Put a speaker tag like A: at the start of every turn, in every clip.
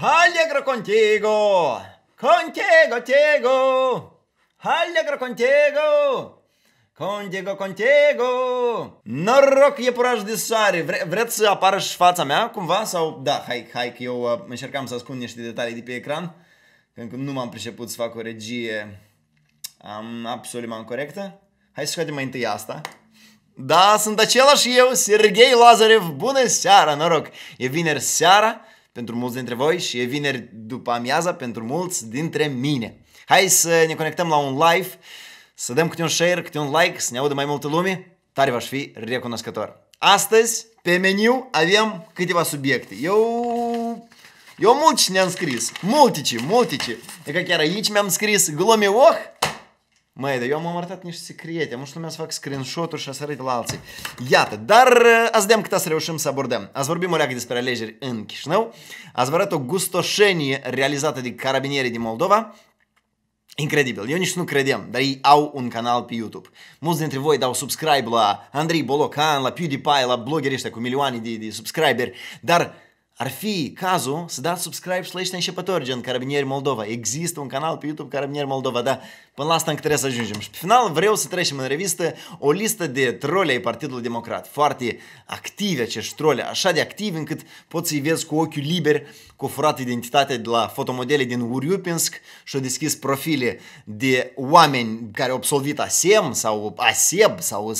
A: Allegro contigo! Contigo, contigo! Allegro contigo! Contigo, contigo! Noroc e puraj de soare! Vre vreți să apară și fața mea cumva? Sau da, hai, hai că eu uh, încercam să ascund niște detalii de pe ecran. Pentru că nu m-am priceput să fac o regie um, absolut corectă. Hai să scoatem mai întâi asta. Da, sunt același eu, Sergei Lazarev. Bună seara, noroc! E vineri seara pentru mulți dintre voi și e vineri după amiaza pentru mulți dintre mine. Hai să ne conectăm la un live, să dăm câte un share, câte un like, să ne audă mai multă lume. Tare v-aș fi recunoscător. Astăzi, pe meniu, avem câteva subiecte. Eu... Eu mulți ne-am scris. Multici, multici. E că chiar aici mi-am scris glume oh, Măi, dar eu am arătat niște secrete, am lumea să fac screenshot-uri și să arăt la alții. Iată, dar uh, azi de cât să reușim să abordăm. Azi vorbim o leacă despre alegeri în Chișinău, azi vă arăt o gustoșenie realizată de carabinierii din Moldova, Incredibil, eu nici nu credem, dar ei au un canal pe YouTube. Mulți dintre voi dau subscribe la Andrei Bolocan, la PewDiePie, la bloggeri ăștia cu milioane de, de subscriberi, dar ar fi cazul să dați subscribe și la ăștia începători, gen Carabinieri Moldova. Există un canal pe YouTube Carabinieri Moldova, dar Până la asta încă trebuie să ajungem. Și pe final vreau să trecem în revistă o listă de trole ai Partidului Democrat. Foarte active acești trole, așa de activi încât poți să-i vezi cu ochiul liber cu furat furată identitate de la fotomodele din Uriupinsk și au deschis profile de oameni care au absolvit ASEM sau ASEB sau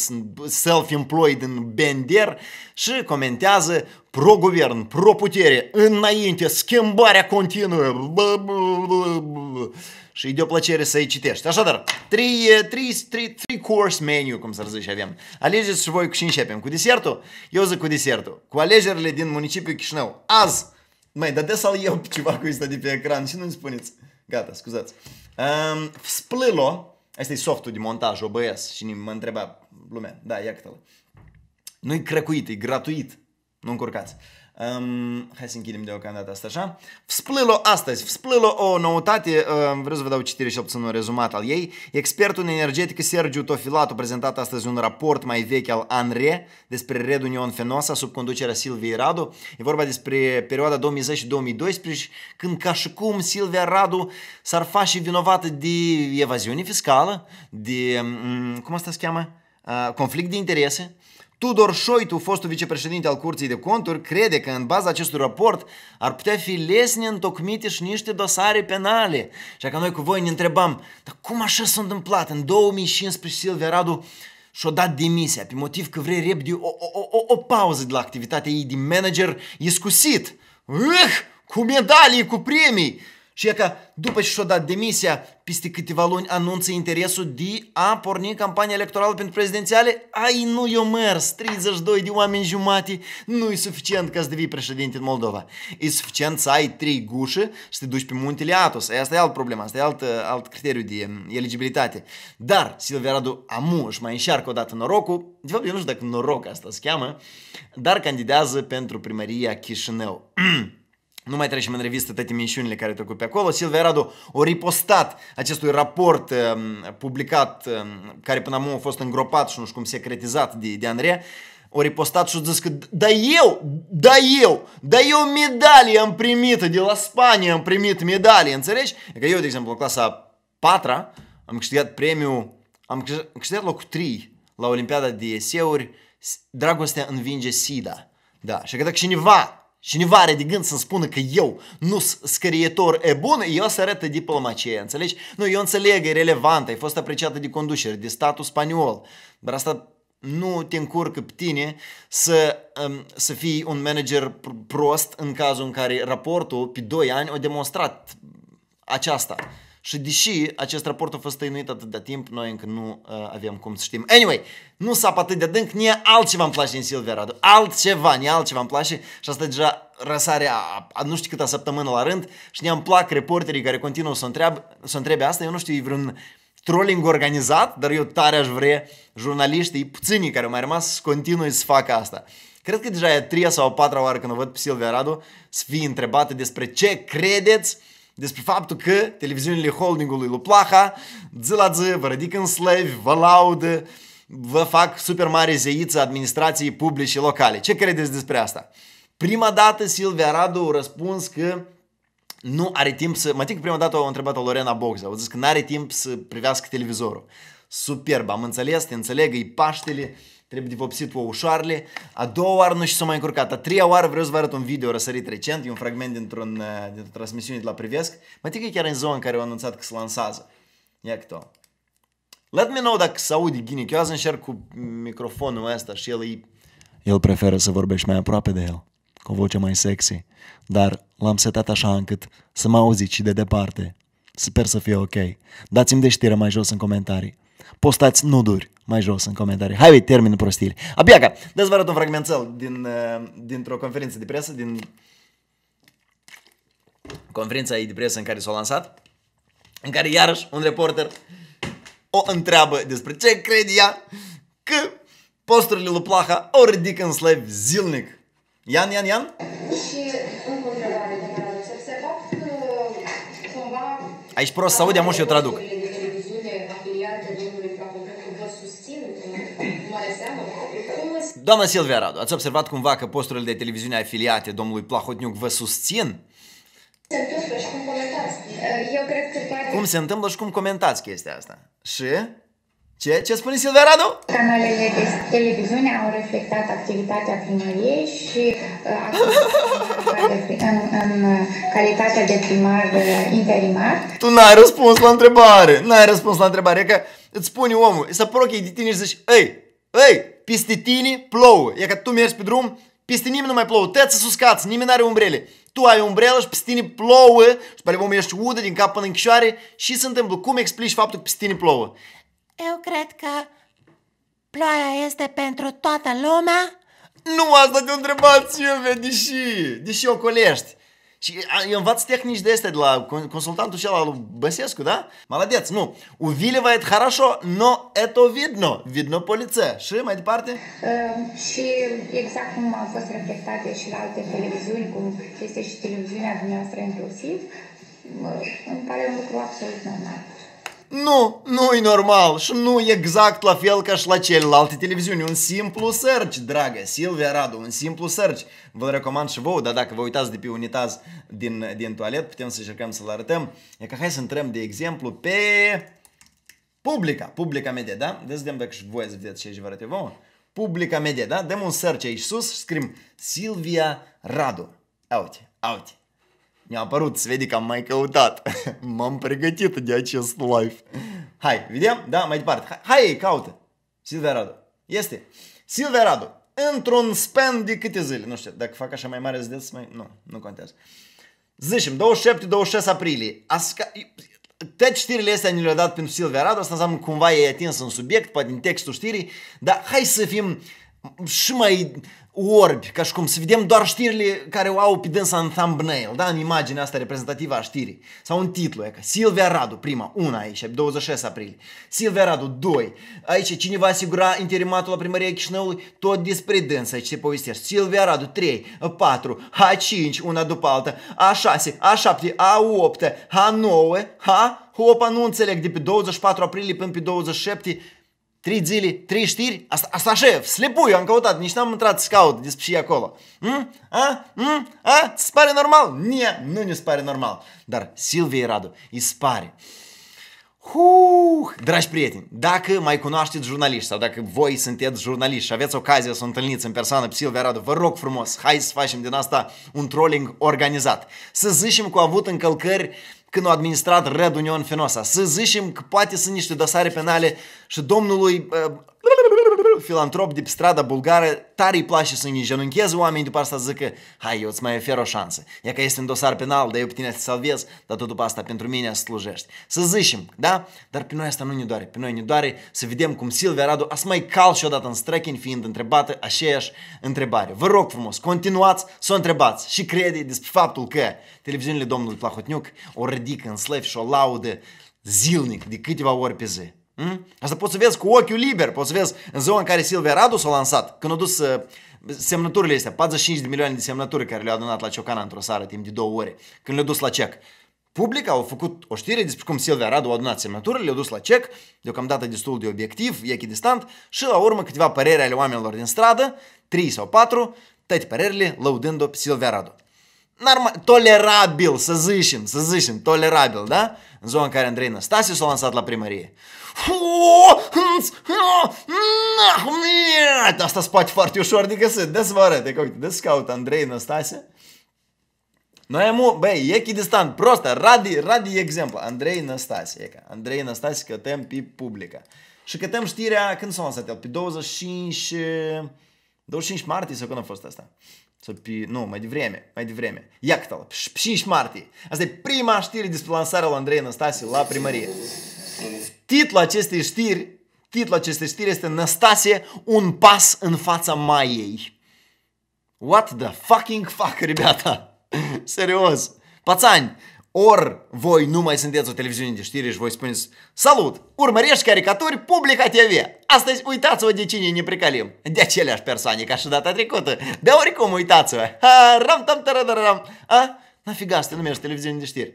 A: self-employed în Bender și comentează pro-guvern, pro-putere, înainte, schimbarea continuă. Bă, bă, bă, bă și de o plăcere să-i citești. Așadar, trei, trei, trei, trei course menu, cum să zice, avem. Alegeți și voi cu ce începem. Cu desertul? Eu zic cu desertul. Cu alegerile din municipiul Chișinău. Azi! Mai, dar de să eu ceva cu ăsta de pe ecran și nu-mi spuneți. Gata, scuzați. Um, Splilo, asta e softul de montaj OBS și mă întreba lumea. Da, ia l Nu-i crăcuit, e gratuit. Nu încurcați. Uh, Um, hai să închidem deocamdată asta așa. Vsplâlo astăzi, vsplâlo o noutate, um, uh, vreau să vă dau citire și obțin un rezumat al ei. Expertul în energetică Sergiu Tofilatu a prezentat astăzi un raport mai vechi al ANRE despre Red Union Fenosa sub conducerea Silviei Radu. E vorba despre perioada 2010-2012 când ca și cum Silvia Radu s-ar face vinovată de evaziune fiscală, de, um, cum asta se cheamă? Uh, conflict de interese, Tudor Șoitu, fostul vicepreședinte al Curții de Conturi, crede că în baza acestui raport ar putea fi lesne întocmite și niște dosare penale. Și că noi cu voi ne întrebam, dar cum așa s-a întâmplat? În 2015 Silvia Radu și-a dat demisia pe motiv că vrei repede o, o, o, o pauză de la activitatea ei de manager iscusit. Ugh! Cu medalii, cu premii! Și e că după ce și a dat demisia, peste câteva luni anunță interesul de a porni campania electorală pentru prezidențiale. Ai, nu eu mers, 32 de oameni jumate, nu e suficient ca să devii președinte în Moldova. E suficient să ai trei gușe și să te duci pe muntele Atos. Asta e alt problema, asta e alt, alt criteriu de mm, eligibilitate. Dar Silvia Radu Amu își mai înșearcă odată norocul, de fapt eu nu știu dacă noroc asta se cheamă, dar candidează pentru primăria Chișinău. Nu mai trecem în revistă toate mențiunile care trecut pe acolo. Silvia Radu a ripostat acestui raport uh, publicat, uh, care până acum a fost îngropat și nu știu cum secretizat de, de Andreea, O ripostat și a zis că da eu, da eu, da eu medalie am primit de la Spania, am primit medalie, înțelegi? Că eu, de exemplu, în clasa 4 am câștigat premiul, am câștigat locul 3 la Olimpiada de Eseuri, Dragostea învinge SIDA. Da, și că dacă cineva Cineva are de gând să spună că eu nu sunt scrietor e bun, eu să arătă diplomacie, înțelegi? Nu, eu înțeleg, e relevant, ai fost apreciată de conducere, de statul spaniol, dar asta nu te încurcă pe tine să, um, să fii un manager prost în cazul în care raportul pe 2 ani a demonstrat aceasta. Și deși acest raport a fost tăinuit atât de timp, noi încă nu uh, avem cum să știm. Anyway, nu sap atât de adânc, nici altceva îmi place în Silverado. Altceva, nici altceva îmi place și asta deja răsarea a, a nu știu câta săptămână la rând și ne-am plac reporterii care continuă să, întreabă, să întrebe asta. Eu nu știu, e vreun trolling organizat, dar eu tare aș vrea jurnaliștii, puținii care au mai rămas, să continui să facă asta. Cred că deja e a treia sau a patra oară când o văd pe Silvia Radu să fie întrebată despre ce credeți despre faptul că televiziunile holdingului lui Plaha zi la zi vă ridică în slăvi, vă laudă, vă fac super mare zeiță administrației publice locale. Ce credeți despre asta? Prima dată Silvia Radu a răspuns că nu are timp să... Mă că prima dată o întrebat-o Lorena Boxa, A zis că nu are timp să privească televizorul. Superb, am înțeles, te înțeleg, e Paștele, trebuie de vopsit cu ușoarele. A doua oară nu știu să mai încurcat, a treia oară vreau să vă arăt un video răsărit recent, e un fragment dintr-un, eh, dintr transmisiune de la Privesc. Mă că e chiar în zona în care au anunțat că se lansează. Ia to. Let me know dacă se aude ghinic. Eu azi încerc cu microfonul ăsta și el e... El preferă să vorbești mai aproape de el cu o voce mai sexy, dar l-am setat așa încât să mă auziți și de departe. Sper să fie ok. Dați-mi de știre mai jos în comentarii. Postați nuduri mai jos în comentarii. Hai, vei, termin prostiri. Abia dați dă arăt un fragmentel din, eh, dintr-o conferință de presă, din conferința de presă în care s-a lansat, în care iarăși un reporter o întreabă despre ce crede ea că posturile lui Plaha o ridică în slăb zilnic. Ian, Ian, Ian?
B: Și încă o întrebare pe care Se fac uh, cumva...
A: Aici prost să aude, am și eu traduc. ...de
B: televiziune afiliată
C: vă susțin seamă?
A: Doamna Silvia Radu, ați observat cumva că posturile de televiziune afiliate domnului Plahotniuc vă susțin?
B: Se întâmplă și cum comentați. Uh, eu cred că... Cum se
A: întâmplă și cum comentați chestia asta? Și? Ce? Ce spune
B: Silverado? Canalele de televiziune au reflectat activitatea primăriei și uh, în, în calitatea de primar uh, interimar.
A: Tu n-ai răspuns la întrebare. N-ai răspuns la întrebare. că îți spune omul, să prochii de tine și zici, ei, ei, peste tine plouă. E că tu mergi pe drum, peste nimeni nu mai plouă. te să suscați, nimeni n-are umbrele. Tu ai umbrelă și peste tine plouă și pare vom ești udă din cap până în și se întâmplă. Cum explici faptul că peste tine plouă? Eu cred că ploaia este pentru toată lumea. Nu asta te întrebați, Silvia, deși, deși colești. Și eu învață tehnici de este de la consultantul cel al Băsescu, da? Maladeț, nu. Uvilevaet хорошо, harașo, no eto vidno, vidno polițe, Și mai departe?
B: Uh, și exact cum au fost reflectate și la alte televiziuni, cum este și televiziunea dumneavoastră inclusiv, uh, îmi pare un lucru absolut normal.
A: Nu, nu e normal și nu e exact la fel ca și la celelalte televiziuni. Un simplu search, dragă, Silvia Radu, un simplu search. Vă recomand și vouă, dar dacă vă uitați de pe unitaz din, din toalet, putem să încercăm să-l arătăm. E ca hai să intrăm, de exemplu, pe publica, publica media, da? Deci dăm dacă și voi să vedeți ce vă arăt vouă. Publica media, da? Dăm un search aici sus și scrim Silvia Radu. Aute, aute mi-a apărut, se vede că am mai căutat. M-am pregătit de acest live. Hai, vedem? Da, mai departe. Hai, caută. Silverado. Este. Silverado. Într-un span de câte zile? Nu știu, dacă fac așa mai mare zile, mai... Nu, nu contează. Zicem, 27-26 aprilie. Asca... te știrile astea ne le-a dat pentru Silverado, asta înseamnă cumva e atins în subiect, poate în textul știrii, dar hai să fim și mai orbi, ca și cum să vedem doar știrile care o au pe dânsa în thumbnail, da? în imaginea asta reprezentativă a știrii. Sau un titlu, e că Silvia Radu, prima, una aici, 26 aprilie. Silvia Radu, 2. Aici cineva asigura interimatul la primăria Chișinăului, tot despre dânsa, aici se povestește. Silvia Radu, 3, 4, a 5 una după alta, A6, A7, A8, a 9 a Hop, nu înțeleg, de pe 24 aprilie până pe 27 trei zile, trei știri, asta, asta șef, slepuiu am căutat, nici n-am intrat scout, caut despre și acolo. Mm? A? Mm? A? Ți pare normal? Nu, nu ne pare normal. Dar Silvia Radu îi pare. Huh! Dragi prieteni, dacă mai cunoașteți jurnaliști sau dacă voi sunteți jurnaliști și aveți ocazia să o întâlniți în persoană pe Silvia Radu, vă rog frumos, hai să facem din asta un trolling organizat. Să zicem că au avut încălcări când a administrat Red Union Fenosa. Să zicem că poate sunt niște dosare penale și domnului uh, filantrop de pe strada bulgară, tare îi place să îi genuncheze oamenii după asta zică hai, eu îți mai ofer o șansă. E că este un dosar penal, dar eu pe tine te salvez, dar tot după asta pentru mine să slujești. Să zicem, da? Dar pe noi asta nu ne doare. Pe noi ne doare să vedem cum Silvia Radu a să mai cal și odată în străchin, fiind întrebată aceeași întrebare. Vă rog frumos, continuați să o întrebați și crede despre faptul că televiziunile domnului Plahotniuc o ridică în slăv și o laudă zilnic de câteva ori pe zi. Mm? Asta poți să vezi cu ochiul liber, poți să vezi în ziua în care Silvia Radu s-a lansat, când a dus uh, semnăturile astea, 45 de milioane de semnături care le-au adunat la Ciocana într-o seară timp de două ore, când le-au dus la cec. Publica au făcut o știre despre cum Silvia Radu a adunat semnăturile, le-au dus la cec, deocamdată destul de obiectiv, echidistant, și la urmă câteva păreri ale oamenilor din stradă, 3 sau 4, tăi părerile lăudând-o pe Silvia Radu. Normal, tolerabil, să zicem, să zicem, tolerabil, da? În ziua în care Andrei Năstase s-a lansat la primărie. Asta spate foarte ușor de găsit. Des vă arăt. Deci, uite, des caut Andrei Năstase. Noi am, băi, distant, prostă, radi, radi exemplu. Andrei Năstase, e ca Andrei Năstase cătăm pe publica. Și cătăm știrea, când s-a lansat el? Pe 25, 25 martie sau când a fost asta? Sau pe, nu, mai devreme, mai devreme. Ia l pe 5 martie. Asta e prima știre despre lansarea lui Andrei Năstase la primărie. Titlul acestei știri, titlul acestei știri este Năstase, un pas în fața maiei. What the fucking fuck, ribeata? Serios. Pațani, ori voi nu mai sunteți o televiziune de știri și voi spuneți Salut! Urmărești caricaturi Publica TV! Astăzi uitați-vă de cine ne precalim. De aceleași persoane ca și data trecută! De oricum uitați-vă! ram tam tararam! A? Nafiga să nu mergi televiziune de știri?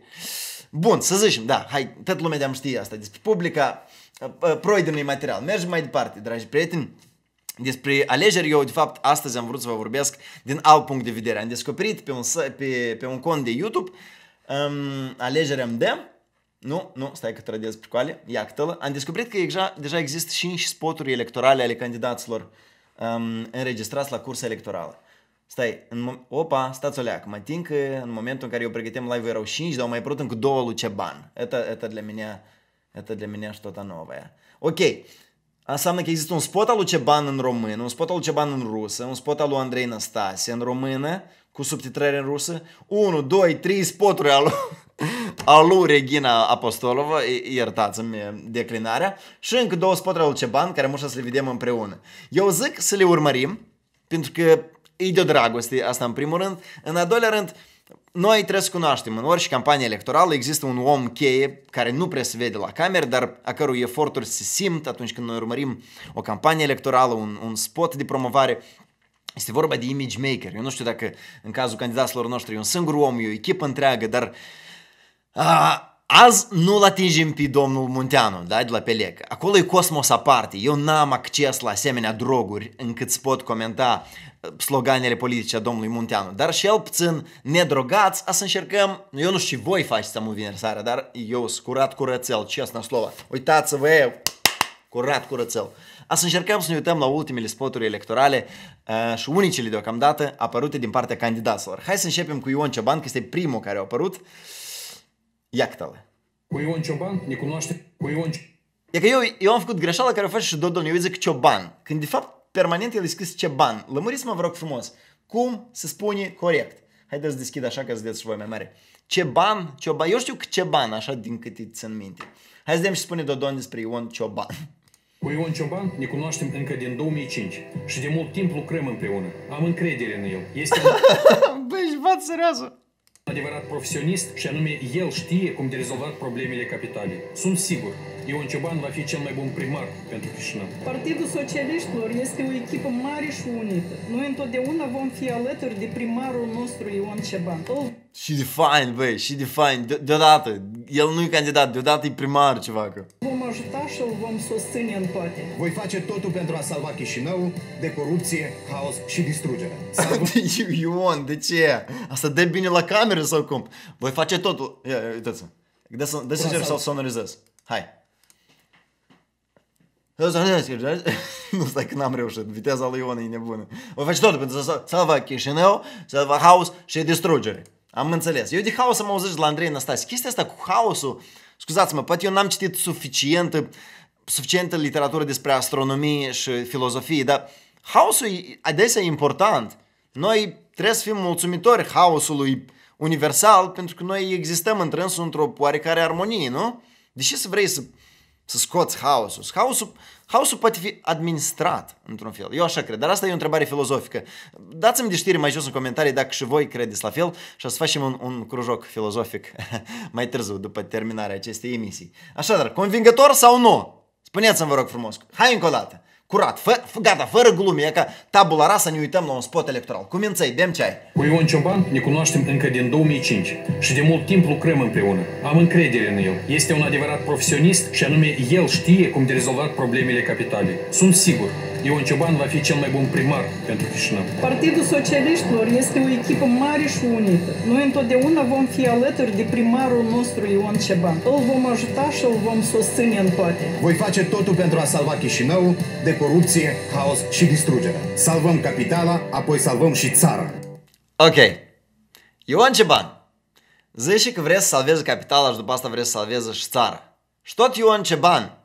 A: Bun, să zicem, da, hai, tot lumea de-am știe asta despre publica unui ă, ă, material. Mergem mai departe, dragi prieteni. Despre alegeri, eu de fapt astăzi am vrut să vă vorbesc din alt punct de vedere. Am descoperit pe un, pe, pe un cont de YouTube um, alegeri MD. Nu, nu, stai că trădez pe coale, că Am descoperit că deja, deja există 5 spoturi electorale ale candidaților um, înregistrați la cursa electorală. Stai, în, opa, stați o leac, mă ating că în momentul în care eu pregătim live erau 5, dar au mai apărut încă două luce ban. Eta, это для меня, это mine și что-то aia. Ok, Înseamnă că există un spot al lui Ceban în română, un spot al lui Ceban în rusă, un spot al lui Andrei Năstase în română, cu subtitrare în rusă, 1, 2, 3 spoturi al lui, Regina Apostolovă, iertați-mi declinarea, și încă două spoturi al lui Ceban, care mușa să le vedem împreună. Eu zic să le urmărim, pentru că e de dragoste, asta în primul rând. În al doilea rând, noi trebuie să cunoaștem, în orice campanie electorală există un om cheie care nu prea se vede la cameră, dar a cărui eforturi se simt atunci când noi urmărim o campanie electorală, un, un spot de promovare. Este vorba de image maker. Eu nu știu dacă în cazul candidaților noștri e un singur om, e o echipă întreagă, dar a, Azi nu-l atingem pe domnul Munteanu, da, de la Pelec. Acolo e cosmos aparte. Eu n-am acces la asemenea droguri încât pot comenta sloganele politice a domnului Munteanu, dar și el puțin nedrogați, a să încercăm, eu nu știu ce voi faceți mă vineri seara, dar eu sunt curat curățel, честно slova, Uitați-vă eu, curat curățel. A să încercăm să ne uităm la ultimele spoturi electorale uh, și unicele deocamdată apărute din partea candidaților. Hai să începem cu Ion Cioban, că este primul care a apărut. Iactă-le!
C: Cu Ion Cioban ne cunoaște, cu Ion
A: E că eu, eu am făcut greșeala care o face și Dodon, eu zic Cioban, când de fapt permanent el îi scris ce ban. Lămuriți-mă, vă rog frumos, cum se spune corect. Haideți să deschid așa că vedeți și voi mai mare. ce ban, eu știu ban? așa din câte țin minte. Hai să vedem și spune Dodon despre Ion Cioban.
C: Cu Ion Cioban ne cunoaștem încă din 2005 și de mult timp lucrăm împreună. Am încredere în el. Este... Băi, și serios! adevărat profesionist și anume el știe cum de rezolvat problemele capitale. Sunt sigur, Ion Cioban va fi cel mai bun
A: primar pentru Chișinău.
C: Partidul Socialiștilor este o echipă mare și unită. Noi întotdeauna vom fi alături de primarul nostru Ion Cioban. Oh.
A: Și de fain, băi, și de fain, de deodată. El nu e candidat, deodată e primar ceva. Că... Vom ajuta și îl vom susține în toate. Voi face totul pentru a salva Chișinăul de corupție, haos și distrugere. Salva... Ion, de ce? Asta de bine la cameră sau cum? Voi face totul. Ia, uitați-vă. Dă să încerc să sonorizez. Hai. Nu stai că n-am reușit, viteza lui Ion e nebună. Voi face totul pentru să salva Chișinău, să salva haos și distrugere. Am înțeles. Eu de haos am auzit la Andrei Năstase. Chestia asta cu haosul, Scuzați-mă, poate eu n-am citit suficientă, suficientă literatură despre astronomie și filozofie, dar haosul e adesea important. Noi trebuie să fim mulțumitori haosului universal pentru că noi existăm întrânsul într-o oarecare armonie, nu? Deși să vrei să să scoți haosul. Haosul, haosul poate fi administrat, într-un fel. Eu așa cred, dar asta e o întrebare filozofică. Dați-mi de știri mai jos în comentarii dacă și voi credeți la fel și o să facem un, un crujoc filozofic mai târziu, după terminarea acestei emisii. Așadar, convingător sau nu? Spuneți-mi, vă rog frumos. Hai încă o dată! curat, fă, fă, gata, fără glume, ca tabula rasa ne uităm la un spot electoral. Cum minței, bem ceai.
C: Cu Ion Cioban ne cunoaștem încă din 2005 și de mult timp lucrăm împreună. Am încredere în el. Este un adevărat profesionist și anume el știe cum de rezolvat problemele capitale. Sunt sigur Ion Cioban va fi cel mai bun primar pentru Chișinău. Partidul Socialiștilor este o echipă mare și unită. Noi întotdeauna vom fi alături de primarul nostru Ion Cioban. Îl vom ajuta și îl vom susține în toate. Voi face totul pentru a salva Chișinău de corupție, haos și distrugere. Salvăm capitala, apoi
B: salvăm și țara.
A: Ok. Ion Ceban. Zice că vreți să salveze capitala și după asta vreți să salveze și țara. Și tot Ion Ceban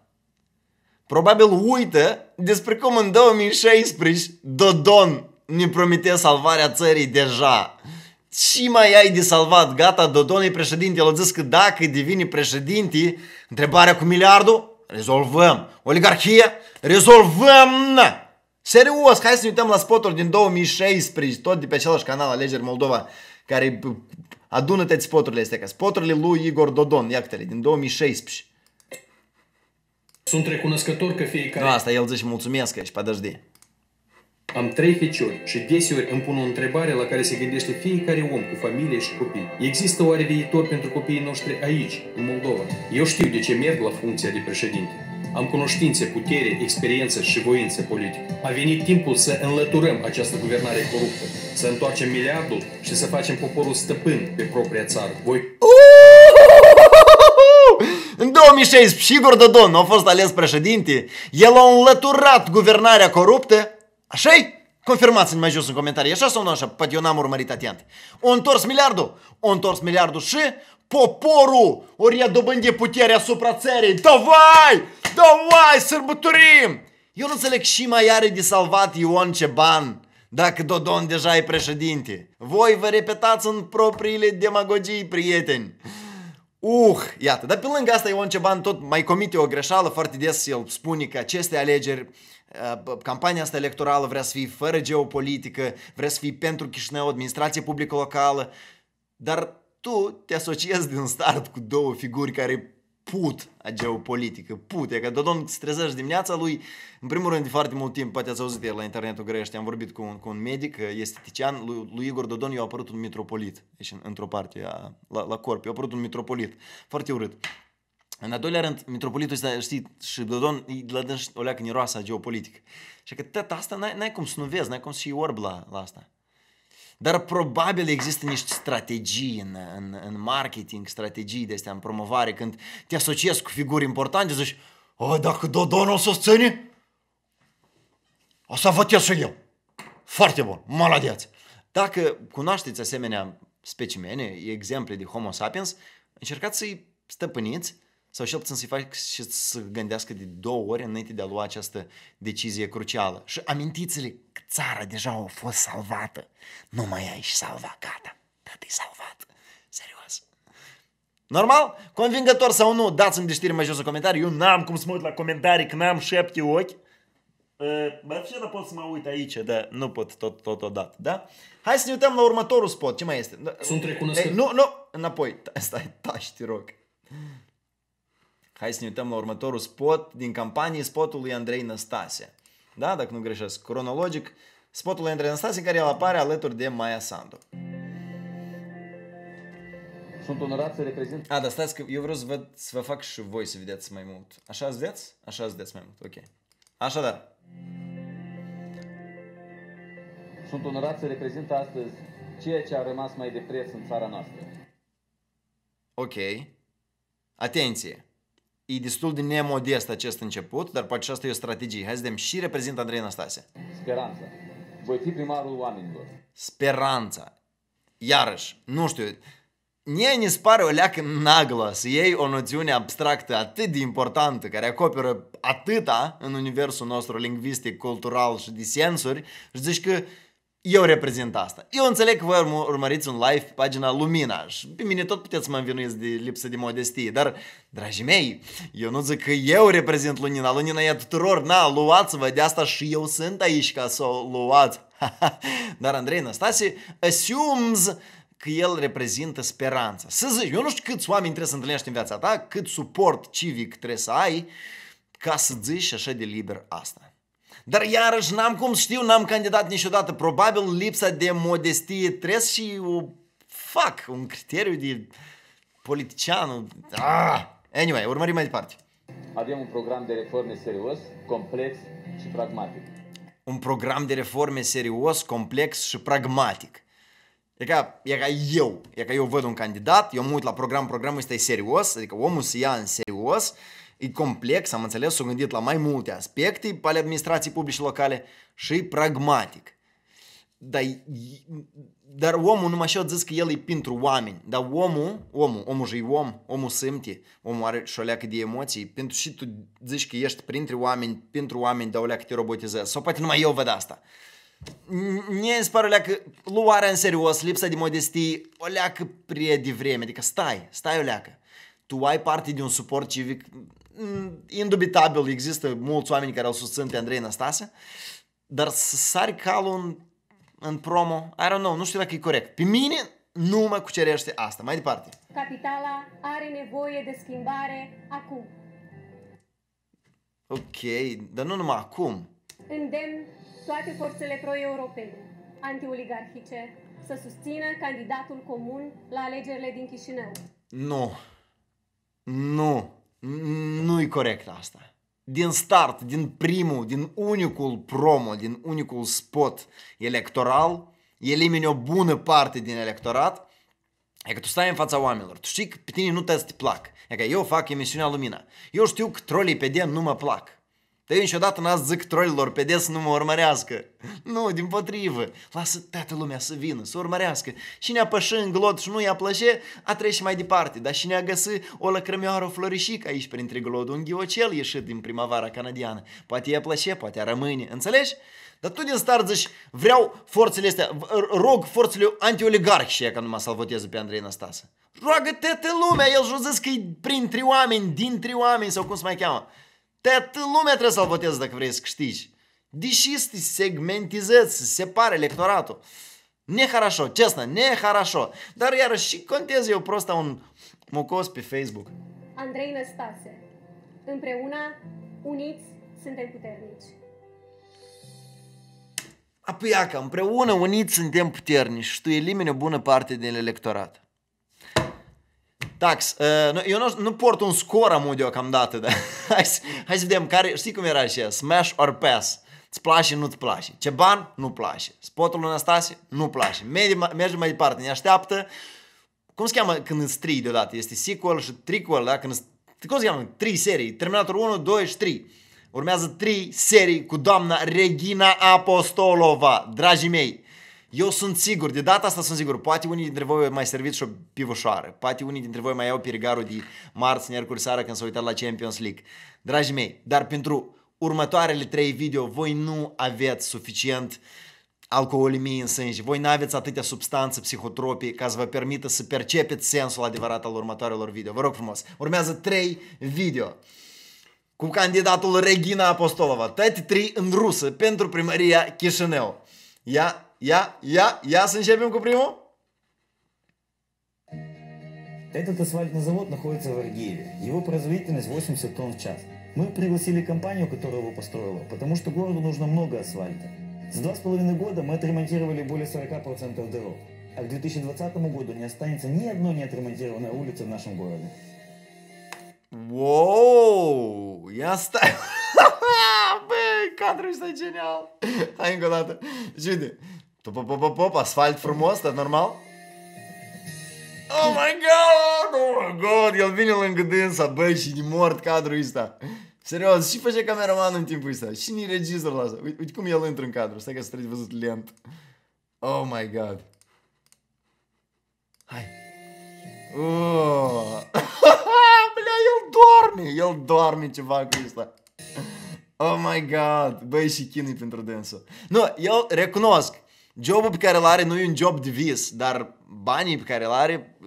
A: probabil uită despre cum în 2016 Dodon ne promite salvarea țării deja. Și mai ai de salvat, gata, Dodon e președinte, el a zis că dacă devine președinte, întrebarea cu miliardul, rezolvăm. Oligarhie, rezolvăm! Serios, hai să ne uităm la spoturi din 2016, tot de pe același canal Alegeri Moldova, care adună toate spoturile astea, spoturile lui Igor Dodon, iactele, din 2016. Sunt recunoscător că fiecare... Nu, asta el zice mulțumesc că și padăjdi. Am trei feciori și
C: deseori îmi pun o întrebare la care se gândește fiecare om cu familie și copii. Există oare viitor pentru copiii noștri aici, în Moldova? Eu știu de ce merg la funcția de președinte. Am cunoștințe, putere, experiență și voință politică. A venit timpul să înlăturăm această guvernare
A: coruptă, să întoarcem miliardul și să facem poporul stăpân pe propria țară. Voi... Uh! În 2016, Igor Dodon a fost ales președinte, el a înlăturat guvernarea coruptă, așa -i? Confirmați-ne mai jos în comentarii, așa sau nu așa, poate eu n-am urmărit atent. O întors miliardul, o întors miliardul și poporul ori a puterea asupra țării. Davai! Davai, sărbătorim! Eu nu înțeleg și mai are de salvat Ion Ceban dacă Dodon deja e președinte. Voi vă repetați în propriile demagogii, prieteni. Uh, iată, dar pe lângă asta Ion Ceban tot mai comite o greșeală foarte des, el spune că aceste alegeri, uh, campania asta electorală vrea să fie fără geopolitică, vrea să fie pentru Chișinău, administrație publică locală, dar tu te asociezi din start cu două figuri care put geopolitică, put. E că Dodon se trezește dimineața lui, în primul rând, de foarte mult timp, poate ați auzit el la internetul grește, am vorbit cu un, cu un medic, estetician, lui, lui Igor Dodon i-a apărut un mitropolit, deci într-o parte, a, la, la corp, i-a apărut un mitropolit, foarte urât. În al doilea rând, mitropolitul ăsta, știi, și Dodon, îi lădă o leacă niroasă geopolitică. Și că tot asta n-ai, cum să nu vezi, n-ai cum să și orb la, la asta. Dar probabil există niște strategii în, în, în marketing, strategii de astea, în promovare, când te asociezi cu figuri importante, zici, o, dacă Dodon o să ține, o să vă și eu. Foarte bun, maladeați. Dacă cunoașteți asemenea specimene, exemple de Homo sapiens, încercați să-i stăpâniți, sau cel puțin să-i faci și să gândească de două ori înainte de a lua această decizie crucială. Și amintiți-le că țara deja a fost salvată. Nu mai ai și salva, gata. Tata e salvat. Serios. Normal? Convingător sau nu? Dați-mi de știri mai jos în comentarii. Eu n-am cum să mă uit la comentarii, că n-am șepte ochi.
B: Bă, ce pot să mă uit aici, dar nu pot tot, tot
A: odată, da? Hai să ne uităm la următorul spot, ce mai este? Sunt recunoscut. Nu, nu, înapoi, stai, taci, te rog. Hai să ne uităm la următorul spot din campanie, spotul lui Andrei Năstase. Da, dacă nu greșesc, cronologic, spotul lui Andrei Năstase care el apare alături de Maia Sandu. Sunt onorat să reprezint... A, dar stați că eu vreau să, vă, să vă fac și voi să vedeți mai mult. Așa îți vedeți? Așa îți vedeți mai mult, ok. Așadar. Sunt
C: onorat să reprezint astăzi ceea ce a rămas mai de preț în țara noastră.
A: Ok. Atenție! E destul de nemodest acest început, dar poate și asta e o strategie. Hai să vedem și reprezintă Andrei Anastase. Speranța. Voi fi primarul oamenilor. Speranța. Iarăși, nu știu, mie ne spare o leacă naglă să iei o noțiune abstractă atât de importantă, care acoperă atâta în universul nostru lingvistic, cultural și de sensuri, și zici că eu reprezint asta. Eu înțeleg că voi urmăriți un live pe pagina Lumina și pe mine tot puteți să mă învinuiți de lipsă de modestie, dar, dragii mei, eu nu zic că eu reprezint Lumina, Lumina e tuturor, na, luați-vă de asta și eu sunt aici ca să o luați. dar Andrei Năstase assumes că el reprezintă speranța. Să zic. eu nu știu câți oameni trebuie să întâlnești în viața ta, cât suport civic trebuie să ai ca să zici așa de liber asta. Dar iarăși n-am cum să știu, n-am candidat niciodată. Probabil lipsa de modestie trebuie și o fac un criteriu de politician. Ah! Anyway, urmărim mai departe.
C: Avem un program de reforme
A: serios, complex și pragmatic. Un program de reforme serios, complex și pragmatic. E ca, e ca eu, e ca eu văd un candidat, eu mă uit la program, programul ăsta e serios, adică omul se ia în serios, uh, e complex, am înțeles, s-a gândit la mai multe aspecte ale administrației publice locale și pragmatic. Dar, dar omul numai și-a zis că el e pentru oameni. Dar omul, omul, omul și om, omul simte, omul are și o leacă de emoții. Pentru și tu zici că ești printre oameni, pentru oameni, dar o leacă te robotizează. Sau poate numai eu văd asta. Mie îmi pare o leacă luarea în serios, lipsa de modestie, o leacă prea de vreme. Adică stai, stai o leacă. Tu ai parte de un suport civic Mm, indubitabil există mulți oameni care au susțin pe Andrei Năstase, dar să sari calul în, în promo, I don't know, nu știu dacă e corect. Pe mine nu mă cucerește asta. Mai departe.
C: Capitala are nevoie de schimbare acum.
A: Ok, dar nu numai acum.
C: Îndemn toate forțele pro-europene, antioligarhice, să susțină candidatul comun la alegerile din Chișinău.
A: Nu. Nu. Mm, nu-i corect asta. Din start, din primul, din unicul promo, din unicul spot electoral, elimini o bună parte din electorat E că tu stai în fața oamenilor, tu știi că pe tine nu te te plac. E că eu fac emisiunea Lumina. Eu știu că trolii pe den nu mă plac. Tăi niciodată n-ați zic trollilor pe des să nu mă urmărească. Nu, din potrivă. Lasă toată lumea să vină, să urmărească. Și ne-a pășit în glot și nu i-a plăce, a trece mai departe. Dar și ne-a găsit o lăcrămioară florișică aici printre glot, un ghiocel ieșit din primavara canadiană. Poate i-a plăce, poate a rămâne. Înțelegi? Dar tu din start zici, vreau forțele astea, rog forțele ea ca numai să-l voteze pe Andrei Năstasă. Roagă toată lumea, el și zis că e printre oameni, dintre oameni sau cum se mai cheamă atât lumea trebuie să-l votezi dacă vrei să câștigi. Deși să segmentizezi, să separe electoratul. Neharașo, честно, neharașo. Dar iarăși și contez eu prosta un mocos pe Facebook.
C: Andrei Năstase. Împreună, uniți, suntem puternici.
A: Apoi, împreună, uniți, suntem puternici și tu elimini o bună parte din electorat. Tax, uh, eu nu, nu port un scor amul deocamdată, dar hai, să, hai să vedem care, știi cum era așa, smash or pass. Îți place, nu-ți place. Ce ban, nu place. Spotul lui Anastasie, nu place. Merge mai departe, ne așteaptă. Cum se cheamă când îți trei deodată? Este sequel și trequel, da? Când îți, cum se cheamă? Trei serii. Terminator 1, 2 și 3. Urmează trei serii cu doamna Regina Apostolova. Dragii mei, eu sunt sigur, de data asta sunt sigur, poate unii dintre voi mai serviți și o pivoșoară, poate unii dintre voi mai iau pirigarul de marți, miercuri seara când s-a uitat la Champions League. Dragii mei, dar pentru următoarele trei video voi nu aveți suficient alcoolimie în sânge. Voi nu aveți atâtea substanțe psihotropii ca să vă permită să percepeți sensul adevărat al următoarelor video. Vă rog frumos, urmează trei video cu candidatul Regina Apostolova, toate trei în rusă, pentru primăria Chișinău. Ia Я, я, я Санчепенку приму?
B: Этот асфальтный завод находится в Аргиеве. Его производительность 80 тонн в час. Мы пригласили компанию, которая его построила, потому что городу нужно много асфальта. За два с половиной года мы отремонтировали более 40% дорог. А к 2020 году не останется ни одной неотремонтированной улицы в нашем городе. Воу! Я ставил...
A: Кадры сочинял. Хайн куда-то. pop, pop, pop, asfalt frumos, dar normal? Oh my god, oh my god, el vine lângă dânsa, băi, și de mort cadrul ăsta. Serios, și face cameraman în timpul ăsta, și ni regizor la asta. Uite, uite cum el intră în cadru, stai ca să trebuie văzut lent. Oh my god. Hai. Oh. Bля, el doarme, el doarme ceva cu ăsta. Oh my god, băi, și chinui pentru dânsul. Nu, no, eu recunosc Jobul pe care îl are nu e un job de vis, dar banii pe care îl are,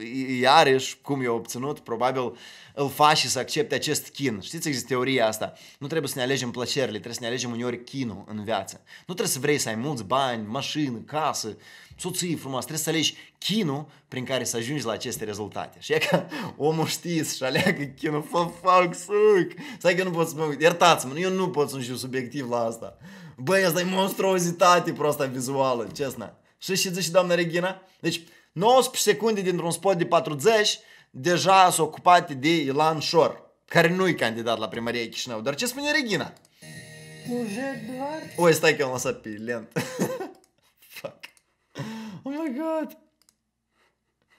A: iarăși, cum i-a obținut, probabil îl faci și să accepte acest chin. Știți, există teoria asta. Nu trebuie să ne alegem plăcerile, trebuie să ne alegem uneori chinul în viață. Nu trebuie să vrei să ai mulți bani, mașină, casă, soții frumoase, trebuie să alegi chinul prin care să ajungi la aceste rezultate. Și e ca omul știe și aleagă chinul, fă fac, suc. Stai că nu pot să mă uit, iertați-mă, eu nu pot să nu știu subiectiv la asta. Băi, asta e monstruozitate prosta vizuală, cesna. Și și zice doamna Regina? Deci, 19 secunde dintr-un spot de 40 deja sunt ocupate de Ilan Șor, care nu e candidat la primăria Chișinău. Dar ce spune Regina? Уже 20... Ой, стой, он лосапи, лент.
C: Фак. Oh my god!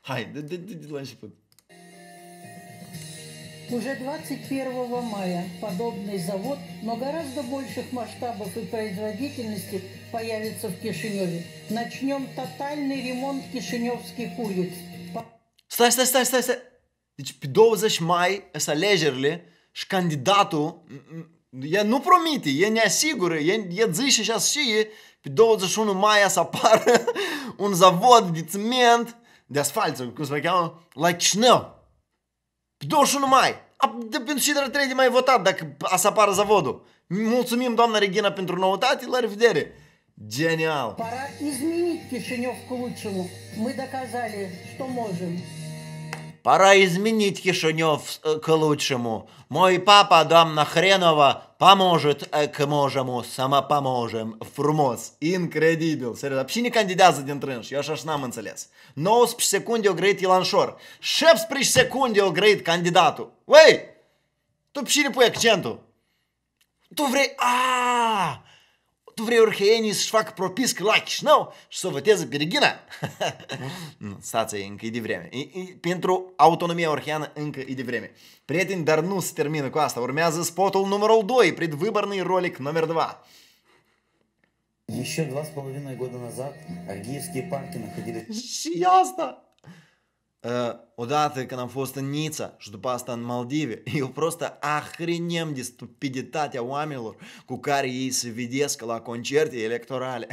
A: Хай, дела под.
C: Уже 21 мая подобный завод, но гораздо больших масштабов и производительности появится в Кишиневе. Начнем тотальный ремонт кишиневских улиц.
A: Стой, стой, стой, стой, стой! Deci pe 20 мая să alegerile și candidatul E nu nupromyti, e nesigură, e, e zice și așa și pe 21 mai să apară un zavod de cement, de asfalt, cum se mai cheamă, la Chișinău. Pe 21 mai. A, de, pentru și de la 3 de mai votat dacă a să apară zavodul. Mulțumim, doamna Regina, pentru noutate. La revedere! Genial!
C: Пора изменить Кишинев к лучшему. Мы доказали, что можем.
A: пора изменить Кишинев э, к лучшему. Мой папа, дамна Хренова, поможет э, к можему, сама поможем. Фурмоз, инкредибл. Серед, вообще не кандидат за тренш, я шаш нам инцелес. Ноус при секунде грейт Иланшор. Шепс при секунде грейт кандидату. Уэй, Тут вообще не по акценту. Ту вре... а, tu vrei orheienii să-și facă propisc la Chișinău și să o voteze pe Regina? nu, Stați, aici, încă e de vreme. E, e, pentru autonomia orheiană încă e de vreme. Prieteni, dar nu se termină cu asta. Urmează spotul numărul 2, предвыборный rolic numărul 2.
B: Еще два с половиной года назад
A: Аргиевские парки находились... Și asta! odată când am fost în Nița și după asta în Maldive, eu просто ahrenem de stupiditatea oamenilor cu care ei se vedesc la concerte electorale.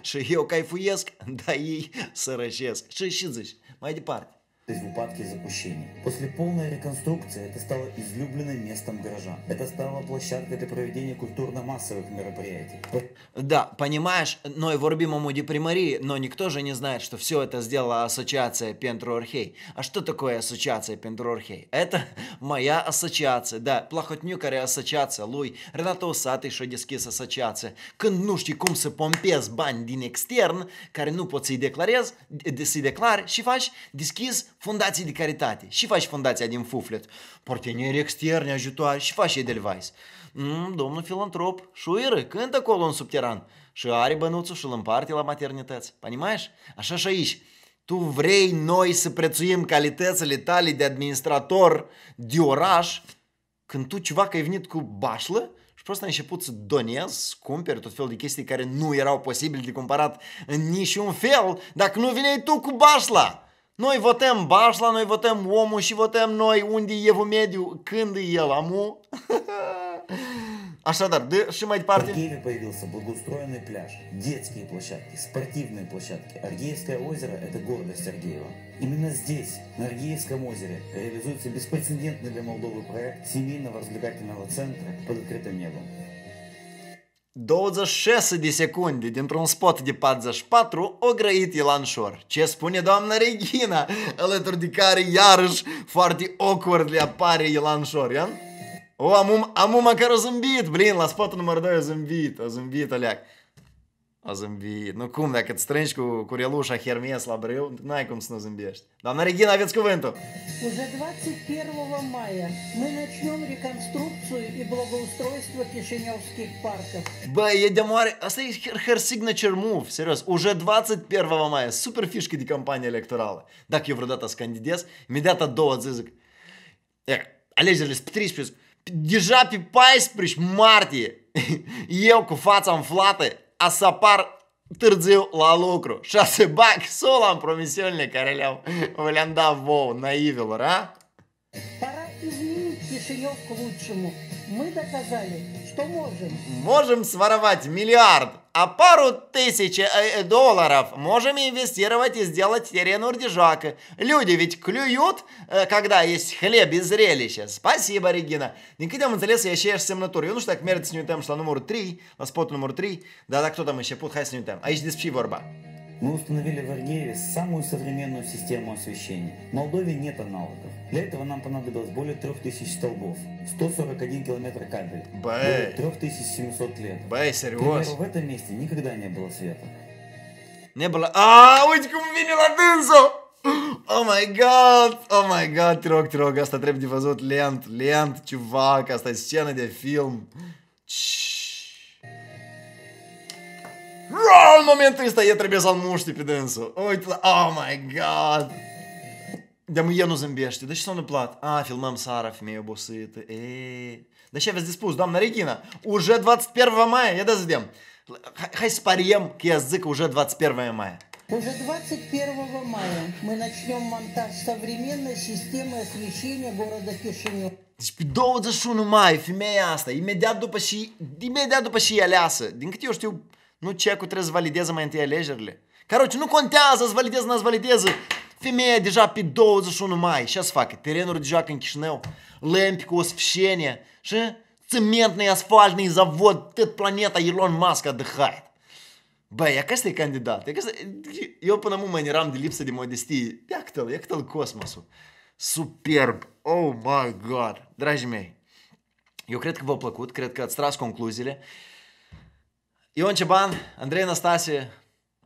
A: și eu caifuiesc, dar ei sărășesc. Și și zici, mai departe. в упадке и
B: запущении. После полной реконструкции это стало излюбленным местом гаража. Это стало площадкой для проведения культурно-массовых мероприятий.
A: Да, понимаешь, но его любимому депримарии, но никто же не знает, что все это сделала ассоциация Пентру Орхей. А что такое ассоциация Пентру Орхей? Это моя ассоциация, да, плохотнюкари ассоциация, луй, Ренато Усатый, что дискис ассоциация. Кыннушки кумсы помпес бандин экстерн, care nu pot să-i declarez, de, să-i declar și faci deschis fundații de caritate. Și faci fundația din Fuflet, parteneri externi, ajutoare și faci Edelweiss. Mm, domnul filantrop, șuiră, cântă acolo în subteran și are bănuțul și îl împarte la maternități. Понимаешь? Așa și aici. Tu vrei noi să prețuim calitățile tale de administrator de oraș când tu ceva că ai venit cu bașlă și prost ai început să donezi, să cumperi tot felul de chestii care nu erau posibile de cumpărat în niciun fel dacă nu vinei tu cu bașla. Noi votăm Bașla, noi votăm omul și votăm noi unde e evul mediu, când e el, amu?
B: Ашадар, да, și mai departe. В появился благоустроенный пляж, детские площадки, спортивные площадки. Аргеевское озеро – это гордость Аргеева. Именно здесь, на Аргеевском озере, реализуется беспрецедентный для Молдовы проект семейного развлекательного центра под открытым небом.
A: 26 de secunde dintr-un spot de 44 o grăit Ilan Șor. Ce spune doamna Regina, alături de care iarăși foarte awkward le apare Ilan Șor, ia? O, amum, amum măcar a zâmbit, blin, la spotul numărul 2 a zâmbit, a zâmbit, aleac. Ozempiid, nu cum dacă îți strângi cu, cu Relușa Hermes la brâu, n-ai cum să nu zâmbești. Doamna Regina, aveți cuvântul!
C: Уже 21 мая мы начнем реконструкцию и благоустройство кишиневских парков.
A: Bă, e de mare, asta e her, her signature move, serios. Уже 21 мая, super fișcă de campanie electorală. Dacă eu vreodată să candidez, imediat a doua zi zic, alegerile sunt pe 13, deja pe 14 martie, eu cu fața umflată, Asapar târziu la lucru. 6 bag, sola în promisiunile care le-am le, -am, le -am dat vouă, naivilor, a?
C: все к лучшему. Мы доказали, что можем.
A: Можем своровать миллиард, а пару тысяч э -э долларов можем инвестировать и сделать терен урдежака. Люди ведь клюют, э, когда есть хлеб и зрелище. Спасибо, Регина. Никогда мы залез, я ще всем натуру. Ён уж так мерит с ним там, что номер 3, на спот номер 3. Да-да, кто там еще? Путхай с ним там. А еще диспчи ворба.
B: Мы установили в Аргееве самую современную систему освещения. В Молдове нет аналогов. Для этого нам понадобилось более 3000 столбов, 141 километр кабеля, Бэй. более 3700 лет. Бэй, серьезно? в этом месте никогда не было света. Не было...
A: А, uite cum vine la dânsul! Oh my god! Oh my god! Te rog, te rog, asta trebuie de văzut lent, lent, ceva, că asta e scenă de film. Ра, în momentul ăsta e trebuie să-l muști pe dânsul. Uite, oh my god! De mă, eu nu zâmbește. De ce s-a întâmplat? A, filmăm seara, femeie obosită. E, de ce aveți dispus, doamna Regina? Уже 21 мая, ia da zidem. Hai să pariem că я zic уже 21 мая. Уже 21 мая мы начнем монтаж современной системы освещения города Кишинев. Deci pe 21 mai, femeia asta, imediat după și, imediat după și e aleasă. Din câte eu știu, nu cecul trebuie să valideze mai întâi alegerile. Caroci, nu contează să valideze, n-ați valideze. Femeia deja pe 21 mai. Ce ați facă? Terenuri deja în Chișinău, lămpi cu osfșenie și цементный асфальтный завод, тет планета Илон Маск отдыхает. Băi, e că ăsta e candidat. E că ăsta... Eu până acum mă eram de lipsă de modestie. Iactă-l, iactă-l cosmosul. Superb. Oh my god. Dragii mei, eu cred că v-a plăcut, cred că ați tras concluziile. Ion Ceban, Andrei Năstase,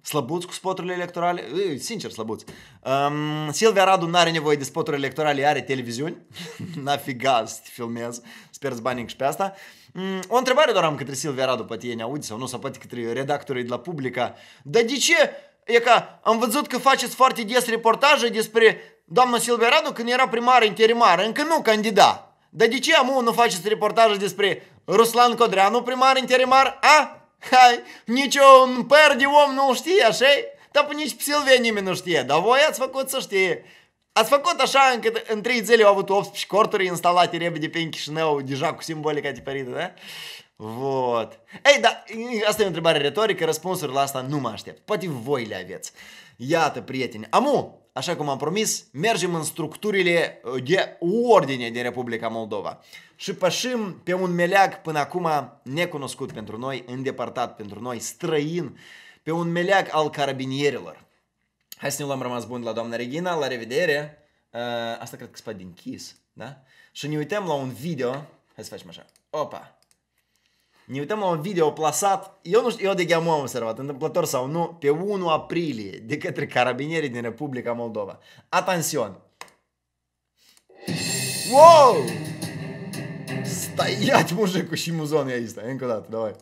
A: slăbuți cu spoturile electorale, e, sincer slăbuți. Um, Silvia Radu nu are nevoie de spoturi electorale, are televiziuni, n-a fi gaz, te filmez, sper să și pe asta. Um, o întrebare doar am către Silvia Radu, poate ei ne aude sau nu, sau poate către redactorii de la Publica. Dar de ce? E ca, am văzut că faceți foarte des reportaje despre doamna Silvia Radu când era primară interimară, încă nu candida. Dar de ce amu nu faceți reportaje despre Ruslan Codreanu, primar interimar? A? Hai, niciun per de om nu știe, așa Dar nici pe Silvia nimeni nu știe. Dar voi ați făcut să știe. Ați făcut așa încât în 3 zile au avut 18 corturi instalate repede pe Chișinău, deja cu simbolica diferită, da? Vot. Ei, da, asta e o întrebare retorică, răspunsuri la asta nu mă aștept. Poate voi le aveți. Iată, prieteni. Amu, așa cum am promis, mergem în structurile uh, de ordine din Republica Moldova și pășim pe un meleag până acum necunoscut pentru noi, îndepărtat pentru noi, străin, pe un meleag al carabinierilor. Hai să ne luăm rămas bun la doamna Regina, la revedere! Uh, asta cred că spate din Kiss, da? Și ne uităm la un video, hai să facem așa, opa! ne uităm la un video plasat, eu nu știu, eu degeaba am observat, întâmplător sau nu, pe 1 aprilie, de către carabinierii din Republica Moldova. Atențion! Wow! Stai, Стоять, cu și muzonul e aici, încă o dată, давай.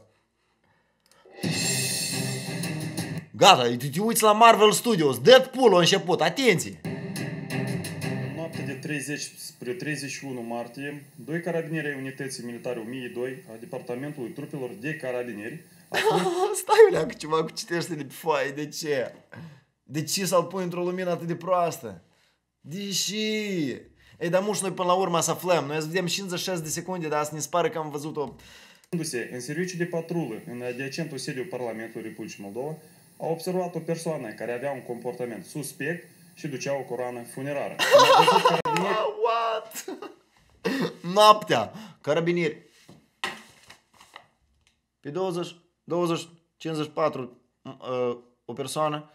A: Gata, tu deci te uiți la Marvel Studios, Deadpool a început, atenție!
B: 30 spre 31 martie, doi carabinieri ai Unității Militare 1002 a Departamentului Trupelor de Carabinieri Stai, ulea, cu ceva cu citește de pe foaie, de
A: ce? De ce să-l pui într-o lumină atât de proastă? Deși... Ei, dar muș, noi până la urmă să aflăm. Noi să vedem 56 de secunde, dar asta ne spare că am văzut-o...
B: În serviciu de patrulă, în adiacentul sediu Parlamentului Republicii Moldova, a observat o persoană care avea un comportament suspect și ducea o coroană funerară carabinieri.
A: Wow, ah, what?
B: Noaptea. Carabinieri.
A: Pe 20, 20, 54 uh, o persoană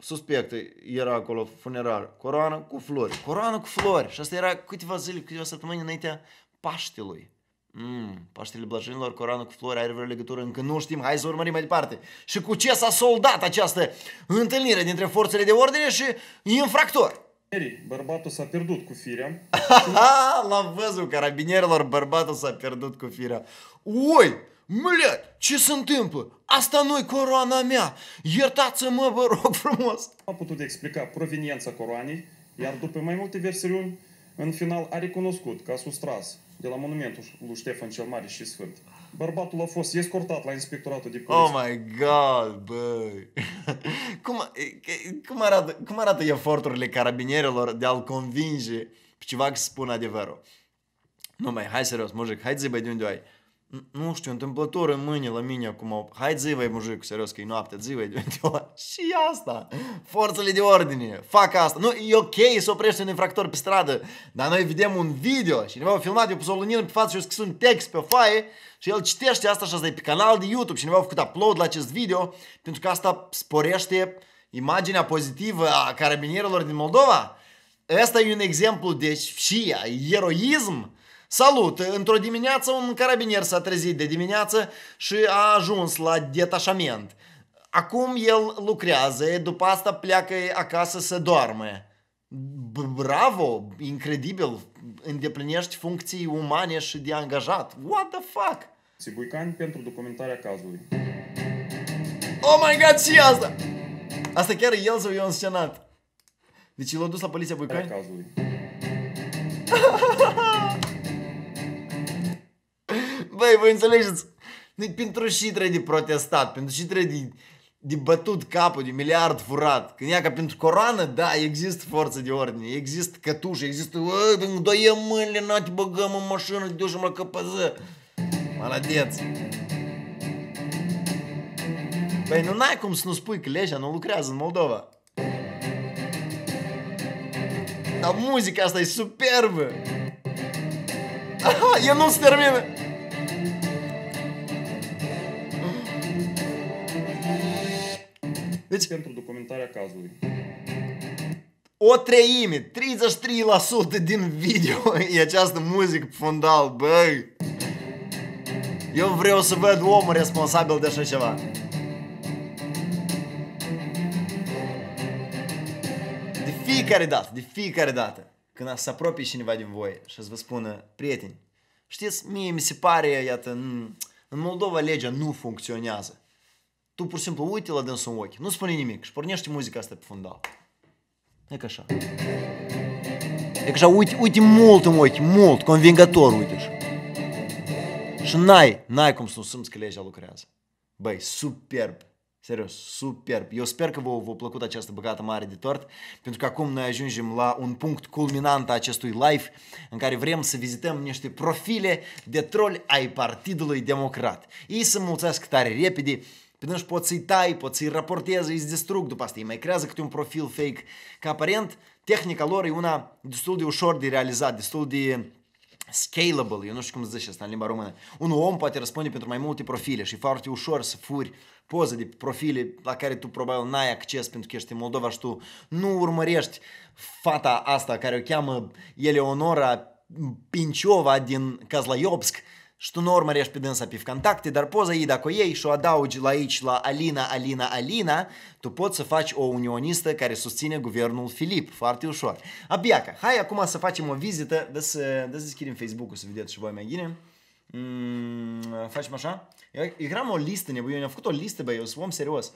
A: suspectă era acolo funerar. Coroană cu flori. Coroană cu flori. Și asta era câteva zile, câteva săptămâni înaintea Paștelui. Mm, Paștele Blajinilor, Coroană cu flori, are vreo legătură, încă nu știm, hai să urmărim mai departe. Și cu ce s-a soldat această întâlnire dintre forțele de ordine și infractori? Bărbatul s-a pierdut cu firea. L-am văzut, carabinierilor, bărbatul s-a pierdut cu firea. Oi, mlea, ce se întâmplă? Asta nu-i coroana mea. Iertați-mă,
B: vă rog frumos. A putut explica proveniența coroanei, iar după mai multe versiuni, în final a recunoscut că a sustras de la monumentul lui Ștefan cel Mare și Sfânt bărbatul a fost escortat la inspectoratul de poliție.
A: Oh my god, băi! cum, cum, arată, cum arată eforturile carabinierilor de a-l convinge pe ceva că spun adevărul? Nu mai, hai serios, mă hai zi băi de unde ai nu știu, întâmplător în mâine la mine acum, hai zivei mujic, serios, că e noapte, zivei și asta, forțele de ordine, fac asta, nu, e ok să oprești un infractor pe stradă, dar noi vedem un video, și cineva a filmat, eu pus o lunină pe față și eu scris un text pe faie și el citește asta și asta e pe canal de YouTube, și cineva a făcut upload la acest video, pentru că asta sporește imaginea pozitivă a carabinierilor din Moldova. Asta e un exemplu de și eroism, Salut! Într-o dimineață un carabinier s-a trezit de dimineață și a ajuns la detașament. Acum el lucrează, după asta pleacă acasă să doarme. Bravo! Incredibil! Îndeplinești funcții umane și de angajat. What the fuck? Țibuicani pentru documentarea cazului. Oh my god, și asta? Asta chiar el sau eu în scenat. Deci l-a dus la poliția Buicani? Cazului. Băi, voi înțelegeți? Pentru și trebuie de protestat, pentru și trebuie de, de bătut capul, de miliard furat. Când ea ca pentru coroană, da, există forță de ordine, există cătușe, există... Ă, Doiem mâinile, nu te băgăm în mașină, te ducem la căpăză. Maladeți! Băi, nu n-ai cum să nu spui că legea nu lucrează în Moldova. Dar muzica asta e superbă! Aha, eu nu se termină! Deci pentru
B: documentarea cazului.
A: O treime, 33% din video e această muzică fundal, băi! Eu vreau să văd omul responsabil de așa ceva.
B: De fiecare
A: dată, de fiecare dată, când se apropie cineva din voi și să vă spună, prieteni, știți, mie mi se pare, iată, în Moldova legea nu funcționează. Tu pur și simplu uite la dânsul în ochi, nu spune nimic și pornește muzica asta pe fundal. E ca așa. E ca așa, uite, uite mult în ochi, mult, convingător uite -și. Și n-ai, n-ai cum să nu simți că legea lucrează. Băi, superb. Serios, superb. Eu sper că v-a plăcut această băgată mare de tort, pentru că acum noi ajungem la un punct culminant a acestui live în care vrem să vizităm niște profile de troli ai Partidului Democrat. Ei se mulțească tare repede, pentru că poți să-i tai, poți să-i raportezi, îi distrug după asta. Îi mai creează câte un profil fake. Ca aparent, tehnica lor e una destul de ușor de realizat, destul de scalable, eu nu știu cum se zice asta în limba română. Un om poate răspunde pentru mai multe profile și e foarte ușor să furi poze de profile la care tu probabil n-ai acces pentru că ești în Moldova și tu nu urmărești fata asta care o cheamă Eleonora Pinciova din Kazlaiobsk, și tu nu urmărești pe dânsa pe contacte, dar poza ei dacă o iei și o adaugi la aici la Alina, Alina, Alina, tu poți să faci o unionistă care susține guvernul Filip, foarte ușor. Abiaca, hai acum să facem o vizită, dă să, dă să deschidem Facebook-ul să vedeți și voi mai bine. Mm, facem așa? Eu, eu eram o listă nebună, am făcut o listă, băi, eu sunt om serios.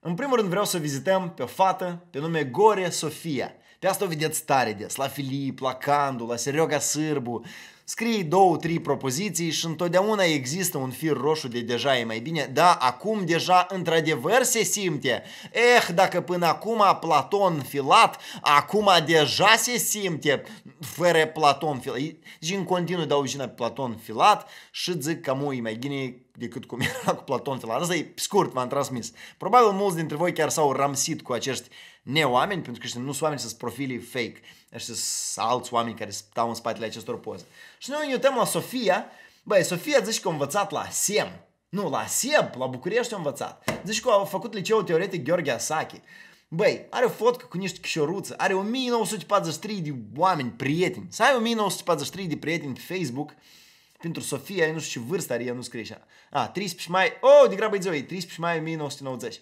A: În primul rând vreau să vizităm pe o fată pe nume Gore Sofia. Pe asta o vedeți tare des, la Filip, la Candu, la Serioga Sârbu, Scrii două, trei propoziții și întotdeauna există un fir roșu de deja e mai bine. Da, acum deja într-adevăr se simte. Eh, dacă până acum Platon filat, acum deja se simte fără Platon filat. Și în continuu dau jina pe Platon filat și zic că mu e mai bine decât cum era cu Platon filat. Asta e scurt, v-am transmis. Probabil mulți dintre voi chiar s-au ramsit cu acești neoameni, pentru că nu sunt oameni, sunt profilii fake, ăștia sunt alți oameni care stau în spatele acestor poze. Și noi ne uităm la Sofia, băi, Sofia zici că a învățat la SEM, nu, la SEM, la București a învățat. Zici că a făcut liceul teoretic Gheorghe Asachi. Băi, are o fotcă cu niște chișoruță, are 1943 de oameni, prieteni. Să ai 1943 de prieteni pe Facebook, pentru Sofia, nu știu ce vârstă are, ea nu scrie așa. A, 13 mai, oh, de grabă e ziua, e 13 mai 1990.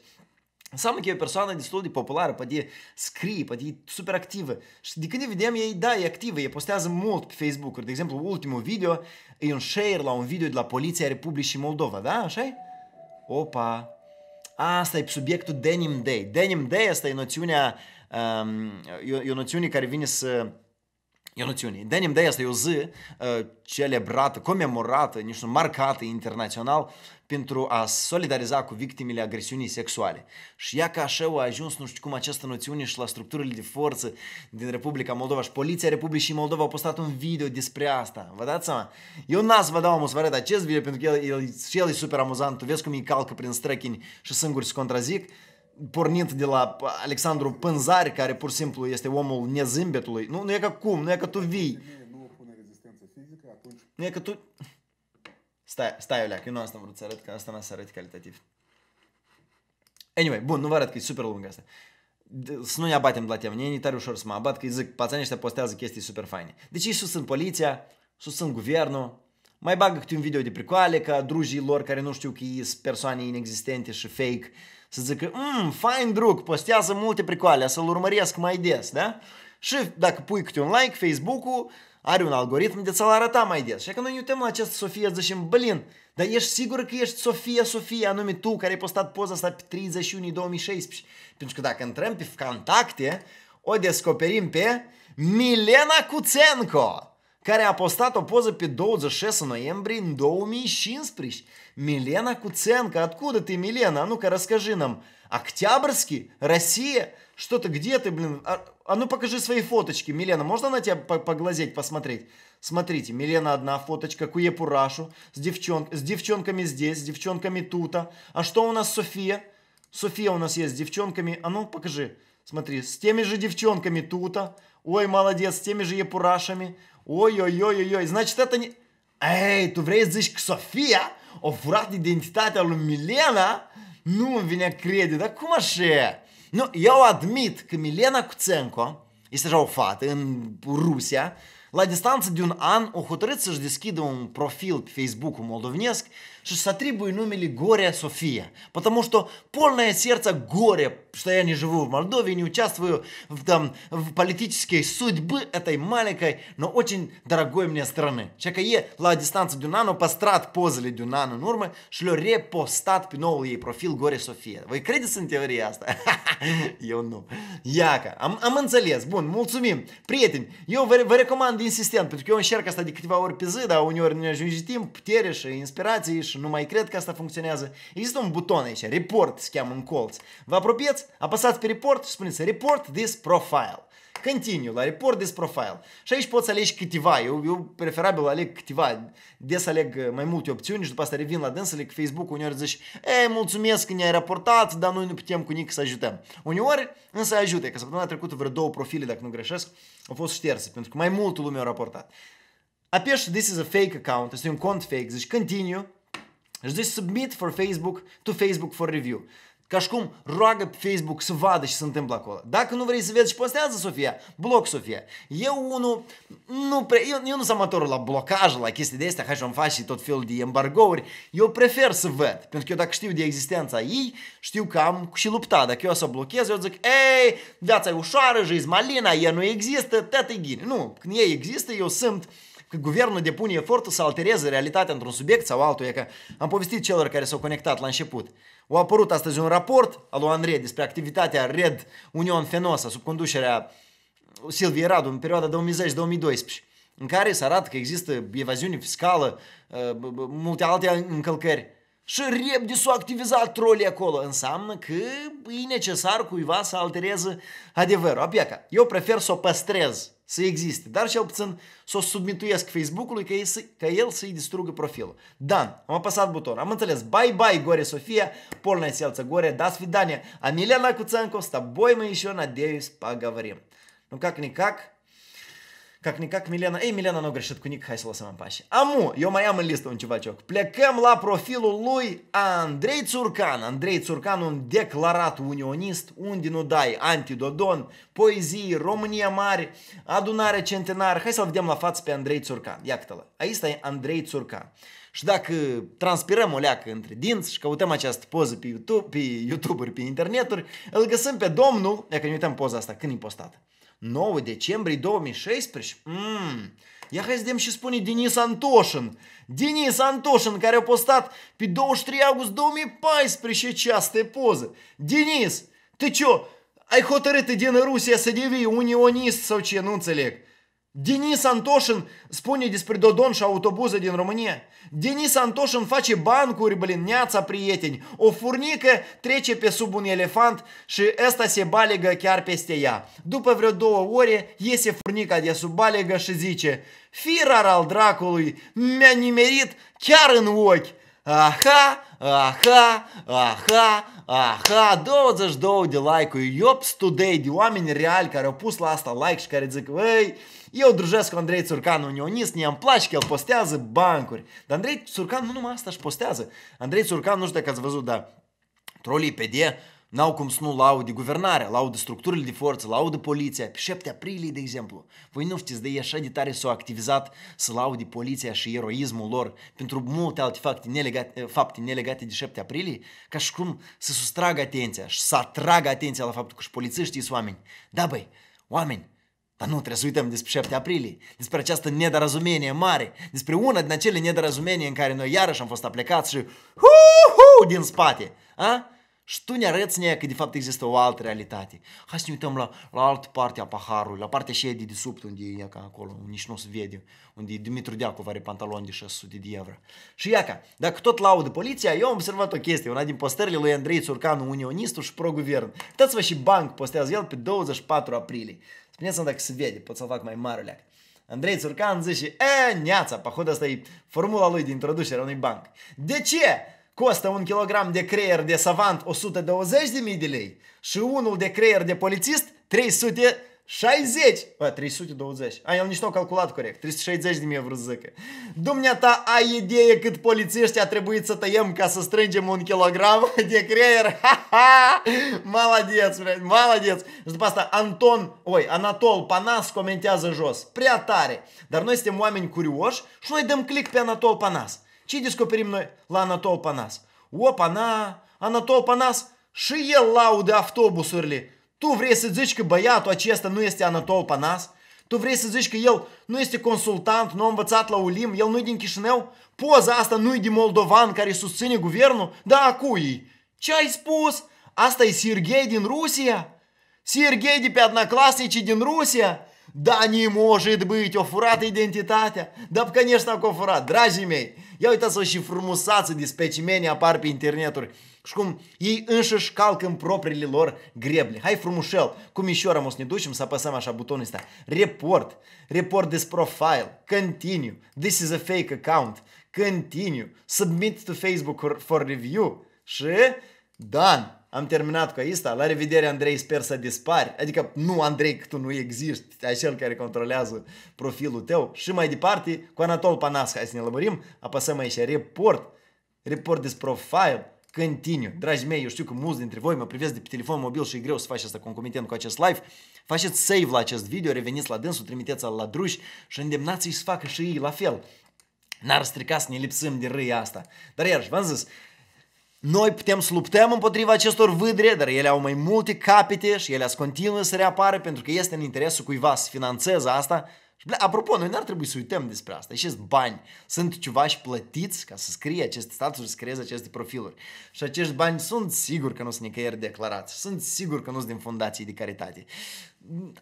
A: Seamnă că e o persoană destul de populară, poate scrie, poate e super activă. Și de când ne vedem, ei, da, e activă, e postează mult pe Facebook. De exemplu, ultimul video e un share la un video de la Poliția Republicii Moldova, da? așa Opa! Asta e subiectul Denim Day. Denim Day asta e noțiunea, um, e o, e o noțiune care vine să Ionuțiunii. Denim Day este o zi uh, celebrată, comemorată, nici nu marcată internațional pentru a solidariza cu victimele agresiunii sexuale. Și ea ca așa a ajuns, nu știu cum, această noțiune și la structurile de forță din Republica Moldova și Poliția Republicii Moldova au postat un video despre asta. Vă dați seama? Eu n-as vă dau, am să vă arăt acest video pentru că el, el, și el e super amuzant. Tu vezi cum îi calcă prin străchini și singuri se contrazic pornit de la Alexandru Pânzari, care pur și simplu este omul nezâmbetului. Nu, nu e ca cum, nu e ca tu vii. Nu e că tu... Stai, stai, că eu nu asta am vrut să arăt, că asta nu a să arăt calitativ. Anyway, bun, nu vă arăt că e super lungă asta. Să nu ne abatem de la temă, e tare ușor să mă abat, că îi zic, pațanii ăștia postează chestii super faine. Deci ei susțin poliția, susțin guvernul, mai bagă câte un video de pricoale ca drujii lor care nu știu că sunt persoane inexistente și fake, să zică, mmm, fain drug, postează multe pricoale, să-l urmăresc mai des, da? Și dacă pui câte un like, Facebook-ul are un algoritm de să-l arăta mai des. Și că noi ne uităm la această Sofia, zicem, blin, dar ești sigur că ești Sofia, Sofia, anume tu care ai postat poza asta pe iunie 2016. Pentru că dacă intrăm pe contacte, o descoperim pe Milena Cuțenco. care a postat o poză pe 26 ноября în 2015. Милена Куценко, откуда ты, Милена? А ну-ка расскажи нам. Октябрьский? Россия? Что то где ты, блин? А, а ну покажи свои фоточки. Милена, можно на тебя поглазеть, посмотреть? Смотрите, Милена одна фоточка, Куепурашу с, девчон... с девчонками здесь, с девчонками тута. А что у нас София? София у нас есть с девчонками. А ну покажи. Смотри, с теми же девчонками тута. Ой, молодец, с теми же епурашами. Oi-oi-oi-oi, значит это не... Ei, tu vrei să zici că Sofia a furat identitatea lui Milena? Nu îmi vine crede, dar cum așa? Nu, eu admit că Milena Cuțenco este așa o fată în Rusia, la distanță de un an, o hotărât să-și deschidă un profil pe Facebook-ul moldovenesc что сотрибуй номили горе София. Потому что полное сердце горе, что я не живу в Молдове, не участвую в, там, в политической судьбы этой маленькой, но очень дорогой мне страны. Чека е la distanță de un an, pe strat pozele de un an în urmă și le-a repostat pe noul ei profil Gore Sofia. Voi credeți în teoria asta? eu nu. Iaca, am, am înțeles. Bun, mulțumim. Prieteni, eu vă, vă recomand insistent, pentru că eu încerc asta de câteva ori pe zi, dar uneori ne ajunge timp, putere și inspirație și nu mai cred că asta funcționează. Există un buton aici, report se cheamă în colț. Vă apropiați, apăsați pe report și spuneți report this profile. Continue la report this profile. Și aici poți să alegi câteva. Eu, eu preferabil aleg câteva. Des aleg uh, mai multe opțiuni și după asta revin la dânsele că Facebook uneori zici Ei, mulțumesc că ne-ai raportat, dar noi nu putem cu nici să ajutăm. Uneori însă ajută, că săptămâna trecută vreo două profile, dacă nu greșesc, au fost șterse, pentru că mai multul lume au raportat. Apeși This is a fake account, este un cont fake, zici continue și zici submit for Facebook to Facebook for review. Ca și cum roagă pe Facebook să vadă ce se întâmplă acolo. Dacă nu vrei să vezi și postează Sofia, bloc Sofia. Eu unul, nu pre... eu, eu nu sunt amatorul la blocaj, la chestii de astea, hai să-mi faci și tot felul de embargouri. Eu prefer să văd, pentru că eu dacă știu de existența ei, știu că am și lupta. Dacă eu o să o blochez, eu zic, ei, viața e ușoară, jiz malina, ea nu există, tată ghine. Nu, când ea există, eu sunt că guvernul depune efortul să altereze realitatea într-un subiect sau altul, E că am povestit celor care s-au conectat la început. A apărut astăzi un raport al lui Andrei despre activitatea Red Union Fenosa sub conducerea Silviei Radu în perioada 2010-2012 în care se arată că există evaziune fiscală, uh, multe alte încălcări. Și de s o activizat trolii acolo. Înseamnă că e necesar cuiva să altereze adevărul. Abia eu prefer să o păstrez să existe. Dar cel puțin să o submituiesc Facebook-ului că, că el să-i distrugă profilul. Dan, am apăsat buton, am înțeles. Bye-bye, Gore Sofia, polная селца Горе, до свидания. Амелия Накуценко, с тобой мы еще, надеюсь, поговорим. Ну как-никак, Как-nicac Milena, ei, Milena nu greșit cu Nic, hai să lăsăm în pace. Amu, eu mai am în listă un ceva cioc. Plecăm la profilul lui Andrei Țurcan. Andrei Țurcan, un declarat unionist, unde nu dai, antidodon, poezii, România mare, adunare centenar. Hai să-l vedem la față pe Andrei Țurcan. Iată-l. Aici e Andrei Țurcan. Și dacă transpirăm o leacă între dinți și căutăm această poză pe YouTube, pe YouTube-uri, pe interneturi, îl găsim pe domnul, dacă ne uităm poza asta, când e postată. 9 декембри доми 6 приш... Ммм... Я хотів сейчас спуні Денис Антошин. Денис Антошин, каря постат, піддовж 3 август домі пайс прыщи частые позы. Денис, ты чё? Ай ты, хотерити Діни Русія сидіві, уніоніст сочи, ну целек. Denis Antoșin spune despre Dodon și autobuze din România. Denis Antoșin face bancuri, blin, neața, prieteni. O furnică trece pe sub un elefant și ăsta se balegă chiar peste ea. După vreo două ore, iese furnica de sub balegă și zice Firar al dracului, mi-a nimerit chiar în ochi. Aha, aha, aha, aha, 22 de like-uri, 800 de oameni reali care au pus la asta like și care zic, băi, eu drujesc cu Andrei Țurcan, unionist, ne-am place că el postează bancuri. Dar Andrei Țurcan nu numai asta își postează. Andrei Țurcan, nu știu dacă ați văzut, dar trolii PD n-au cum să nu laude guvernarea, laude structurile de forță, laude poliția. Pe 7 aprilie, de exemplu, voi nu știți, de ei așa de tare s-au activizat să laude poliția și eroismul lor pentru multe alte fapte nelegate, fapte nelegate de 7 aprilie, ca și cum să sustragă atenția și să atragă atenția la faptul că și polițiștii sunt oameni. Da, băi, oameni, dar nu, trebuie să uităm despre 7 aprilie, despre această nedorăzumenie mare, despre una din acele nedorăzumenie în care noi iarăși am fost aplecați și hu din spate. A? Și tu ne arăți ne că de fapt există o altă realitate. Hai să ne uităm la, la altă parte a paharului, la partea și de sub unde e ca acolo, nici nu o să vede, unde Dimitru Deacov are pantaloni de 600 de euro. Și ia ca, dacă tot laudă poliția, eu am observat o chestie, una din postările lui Andrei Țurcanu, unionistul și pro-guvern. Uitați-vă și banc postează el pe 24 aprilie. Spuneți-mi dacă se vede, pot să fac mai mare leac. Andrei Țurcan zice, e, neața, pahod asta e formula lui de introducere a unui banc. De ce? costă un kilogram de creier de savant 120.000 de lei și unul de creier de polițist 360. A, 320. A, el nici nu a calculat corect. 360 de mie vreo zică. Dumneata ai idee cât polițiști a trebuit să tăiem ca să strângem un kilogram de creier? Ha, ha! Maladeț, bre, maladeț. Și după asta Anton, oi, Anatol Panas comentează jos. Prea tare. Dar noi suntem oameni curioși și noi dăm click pe Anatol Panas. Cidisko perimnoi la Anatol Panas. Opana, Anatol Panas și el laudă autobusurile. Tu vrei să zici că băiatul acesta nu este Anatol Panas? Tu vrei să zici că el nu este consultant, nu a învățat la Ulim, el nu-i din Chișinău? Poza asta nu-i din moldovan care susține guvernul? Da, cu ei. Ce ai spus? Asta e Sergei din Rusia? Sergei de pe одноклассnici din Rusia? Da, не может быть, o furat identitatea. Da, конечно, că o furat, dragii mei. Ia uitați-vă și frumusață de specimeni apar pe interneturi și cum ei înșiși calcă în propriile lor greble. Hai frumușel, cum am o să ne ducem să apăsăm așa butonul ăsta. Report, report this profile, continue, this is a fake account, continue, submit to Facebook for review și done. Am terminat cu asta. La revedere, Andrei, sper să dispari. Adică, nu, Andrei, că tu nu existi, acel care controlează profilul tău. Și mai departe, cu Anatol Panas, hai să ne lăbărim, apăsăm aici report, report this profile, continue. Dragii mei, eu știu că mulți dintre voi mă privesc de pe telefon mobil și e greu să faci asta concomitent cu acest live. Faceți save la acest video, reveniți la dânsul, trimiteți la druși și îndemnați-i să facă și ei la fel. N-ar strica să ne lipsim de râia asta. Dar iarăși, v-am zis, noi putem să luptăm împotriva acestor vâdre, dar ele au mai multe capete și ele continuă să reapară pentru că este în interesul cuiva să financeze asta. Și, ble, apropo, noi n-ar trebui să uităm despre asta. Și bani. Sunt ceva și plătiți ca să scrie aceste statusuri, să creeze aceste profiluri. Și acești bani sunt sigur că nu sunt nicăieri declarați. Sunt sigur că nu sunt din fundații de caritate.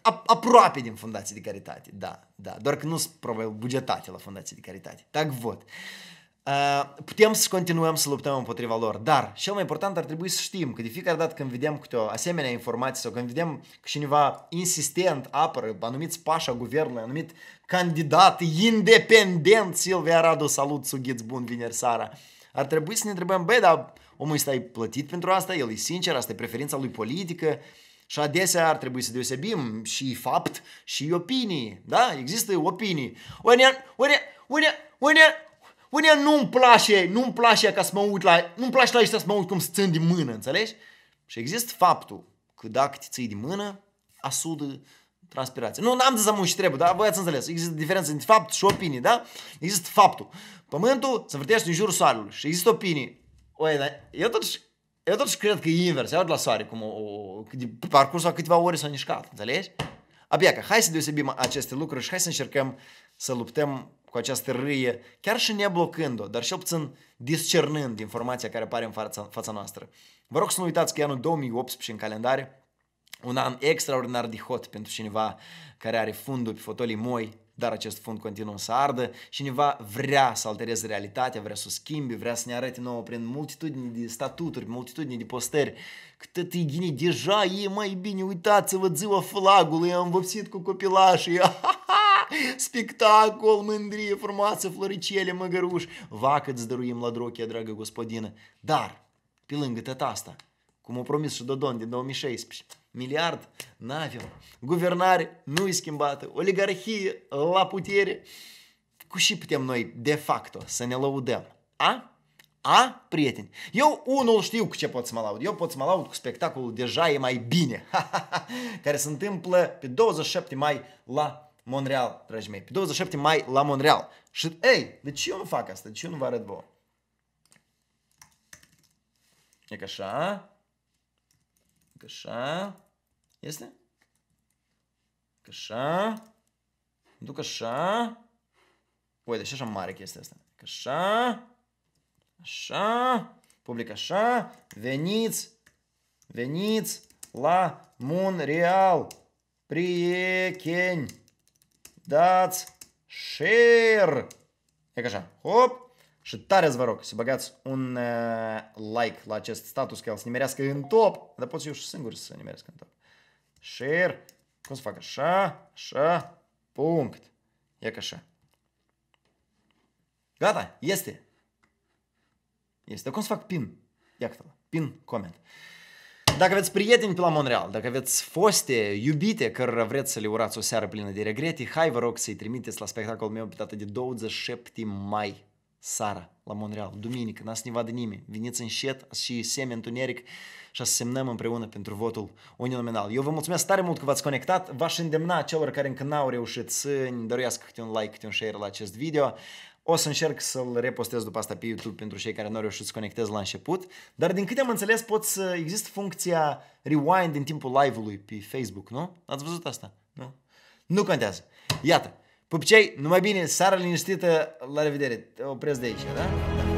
A: A- aproape din fundații de caritate, da, da. Doar că nu sunt probabil bugetate la fundații de caritate. vot. Uh, Ă, putem să continuăm să luptăm împotriva lor, dar cel mai important ar trebui să știm că de fiecare dată când vedem câte o asemenea informație sau când vedem că cineva insistent apără anumit pașa guvernului, anumit candidat independent, Silvia Radu, salut, sughiți bun vineri Sara, ar trebui să ne întrebăm, băi, dar omul ăsta e plătit pentru asta, el e sincer, asta e preferința lui politică, și adesea ar trebui să deosebim și fapt și opinii. Da? Există opinii. Unia, unia, unia, unia, Unea păi nu-mi place, nu-mi place ca să mă uit la, nu-mi place la să mă uit cum stând din mână, înțelegi? Și există faptul că dacă te ții din mână, asudă transpirație. Nu, n-am mă și trebuie, dar voi ați înțeles. Există diferență între fapt și opinii, da? Există faptul. Pământul se vârtește în jurul soarelui și există opinii. Oi, dar eu totuși, eu totuși cred că e invers. Iau de la soare cum o, o, de parcursul a câteva ore s-a înșcat, înțelegi? Abia că hai să deosebim aceste lucruri și hai să încercăm să luptăm cu această râie, chiar și neblocând-o, dar și puțin discernând informația care apare în fața, fața noastră. Vă rog să nu uitați că e anul 2018 în calendare, un an extraordinar de hot pentru cineva care are fundul pe fotolii moi, dar acest fund continuă să ardă. Cineva vrea să altereze realitatea, vrea să o schimbi, vrea să ne arate nouă prin multitudini de statuturi, multitudini de posteri, Cât e gine, deja e mai bine, uitați-vă ziua flagului, am vopsit cu copilașii, ha, ha, Spectacol, mândrie frumoasă, floricele, măgăruș. Vacă îți dăruim la drochia, dragă gospodină. Dar, pe lângă tăta asta, cum a promis și Dodon din 2016, miliard, n-avem. Guvernare nu-i schimbată, oligarhie la putere. Cu și putem noi, de facto, să ne lăudăm. A? A, prieteni? Eu unul știu cu ce pot să mă laud. Eu pot să mă laud cu spectacolul Deja e mai bine, care se întâmplă pe 27 mai la Montreal, dragii mei, pe 27 mai la Montreal. Și, ei, de ce eu nu fac asta? De ce eu nu vă arăt vouă? E ca așa. E ca așa. Este? Ca așa. Duc așa. Uite, și așa mare chestia asta. Ca așa. Așa. Public așa. Veniți. Veniți la Montreal. Prieteni dați share. E așa, hop, și tare vă rog să băgați un uh, like la acest status, că el să nimerească în top. Dar pot eu și singur să nimeresc în top. Share. Cum să fac? Așa, așa, punct. E așa. Gata, este. Este. cum să fac pin? Iată-l. Pin comment. Dacă aveți prieteni pe la Montreal, dacă aveți foste, iubite, care vreți să le urați o seară plină de regrete, hai vă rog să-i trimiteți la spectacolul meu pe data de 27 mai Sara, la Montreal, duminică, n-ați ne de nimeni. Veniți șet, și semi întuneric și să semnăm împreună pentru votul uninominal. Eu vă mulțumesc tare mult că v-ați conectat. V-aș îndemna celor care încă n-au reușit să ne dăruiască câte un like, câte un share la acest video. O să încerc să-l repostez după asta pe YouTube pentru cei care nu au reușit să conectez la început. Dar din câte am înțeles, pot să există funcția rewind în timpul live-ului pe Facebook, nu? Ați văzut asta? Nu? Nu contează. Iată. Pupcei, numai bine, seara liniștită, la revedere. Te opresc de aici, da? da.